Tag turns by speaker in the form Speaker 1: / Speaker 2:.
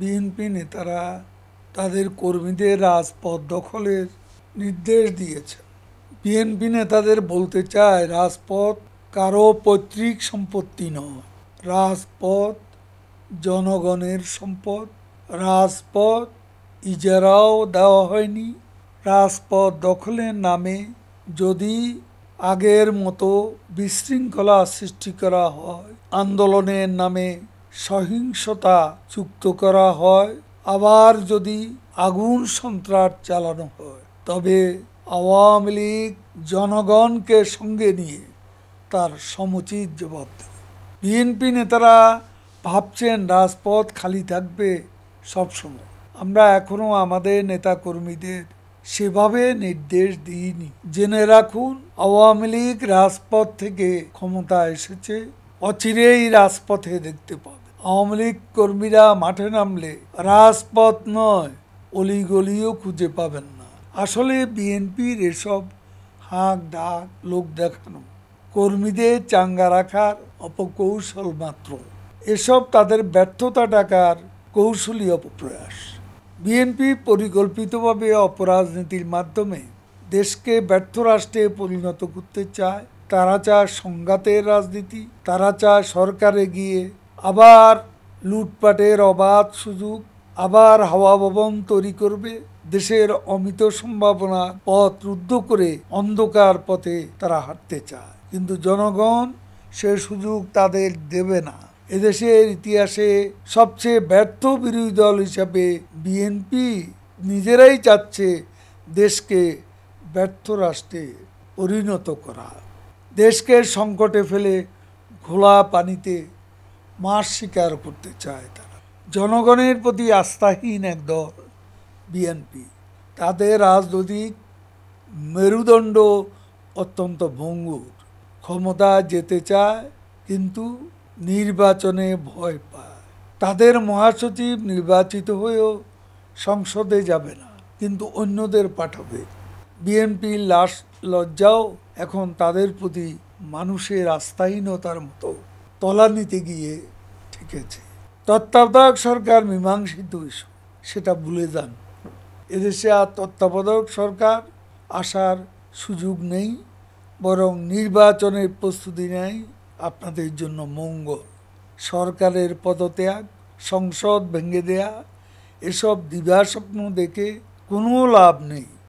Speaker 1: BNP নেতারা তাদের কর্মীদের রাজপথ দখলের নির্দেশ দিয়েছে বিএনপি নেতাদের বলতে চায় রাজপথ কারো পৈতৃক সম্পত্তি নয় রাজপথ জনগণের সম্পদ রাজপথ ইজারাও দেওয়া হয়নি রাজপথ দখলের নামে যদি আগের মতো বিশৃঙ্খলা সৃষ্টি করা হয় আন্দোলনের নামে সহিংসতা যুক্ত করা হয় আবার যদি আগুন সন্ত্রাস চালানো হয় তবে আওয়ামী লীগ জনগণকে সঙ্গে নিয়ে তার সমুচিত জবাব দেবে বিএনপি নেতারা ভাবছেন রাজপথ খালি থাকবে সবসময় আমরা এখনও আমাদের নেতাকর্মীদের সেভাবে নির্দেশ দিইনি জেনে রাখুন আওয়ামী লীগ রাজপথ থেকে ক্ষমতা এসেছে অচিরেই রাজপথে দেখতে পাবে আওয়ামী লীগ কর্মীরা মাঠে নামলে রাজপথ নয় অলিগলিও খুঁজে পাবেন না আসলে বিএনপির এসব হাঁক ডাক লোক দেখানো কর্মীদের চাঙ্গা রাখার অপকৌশল মাত্র এসব তাদের ব্যর্থতা টাকার কৌশলী অপপ্রয়াস বিএনপি পরিকল্পিতভাবে অপরাজনীতির মাধ্যমে দেশকে ব্যর্থ রাষ্ট্রে পরিণত করতে চায় তারা চায় সংঘাতের রাজনীতি তারা চায় সরকারে গিয়ে আবার লুটপাটের অবাধ সুযোগ আবার হাওয়া ভবন তৈরি করবে দেশের অমিত সম্ভাবনা পথ রুদ্ধ করে অন্ধকার পথে তারা হাঁটতে চায় কিন্তু জনগণ সে সুযোগ তাদের দেবে না এদেশের ইতিহাসে সবচেয়ে ব্যর্থ বিরোধী দল হিসাবে বিএনপি নিজেরাই চাচ্ছে দেশকে ব্যর্থ রাষ্ট্রে পরিণত করা দেশকে সংকটে ফেলে ঘোলা পানিতে মার স্বীকার করতে চায় তারা জনগণের প্রতি আস্থাহীন এক দল বিএনপি তাদের রাজনৈতিক মেরুদণ্ড অত্যন্ত ভঙ্গুর ক্ষমতা যেতে চায় কিন্তু নির্বাচনে ভয় পায় তাদের মহাসচিব নির্বাচিত হয়েও সংসদে যাবে না কিন্তু অন্যদের পাঠাবে বিএনপির লাশ লজ্জাও এখন তাদের প্রতি মানুষের আস্থাহীনতার মতো তলানিতে গিয়ে ঠেকেছে তত্ত্বাবধায়ক সরকার মীমাংসিত ইস্যু সেটা ভুলে যান এদেশে আর তত্ত্বাবধায়ক সরকার আসার সুযোগ নেই বরং নির্বাচনের প্রস্তুতি নেয় আপনাদের জন্য মঙ্গল সরকারের পদত্যাগ সংসদ ভেঙে দেয়া এসব দিবাস্বপ্ন দেখে কোনো লাভ নেই